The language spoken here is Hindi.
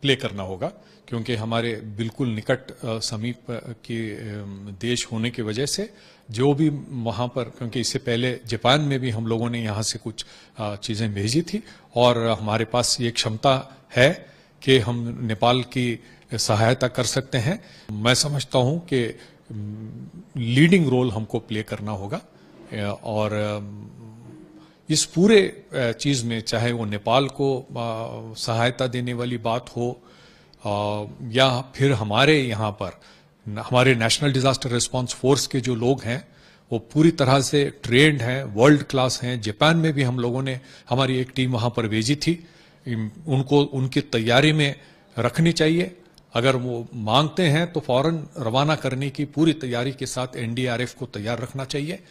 प्ले करना होगा क्योंकि हमारे बिल्कुल निकट समीप के देश होने की वजह से जो भी वहाँ पर क्योंकि इससे पहले जापान में भी हम लोगों ने यहाँ से कुछ चीज़ें भेजी थी और हमारे पास ये क्षमता है कि हम नेपाल की सहायता कर सकते हैं मैं समझता हूँ कि लीडिंग रोल हमको प्ले करना होगा और इस पूरे चीज़ में चाहे वो नेपाल को सहायता देने वाली बात हो या फिर हमारे यहाँ पर हमारे नेशनल डिजास्टर रिस्पांस फोर्स के जो लोग हैं वो पूरी तरह से ट्रेंड हैं वर्ल्ड क्लास हैं जापान में भी हम लोगों ने हमारी एक टीम वहाँ पर भेजी थी उनको उनकी तैयारी में रखनी चाहिए अगर वो मांगते हैं तो फौरन रवाना करने की पूरी तैयारी के साथ एनडीआरएफ को तैयार रखना चाहिए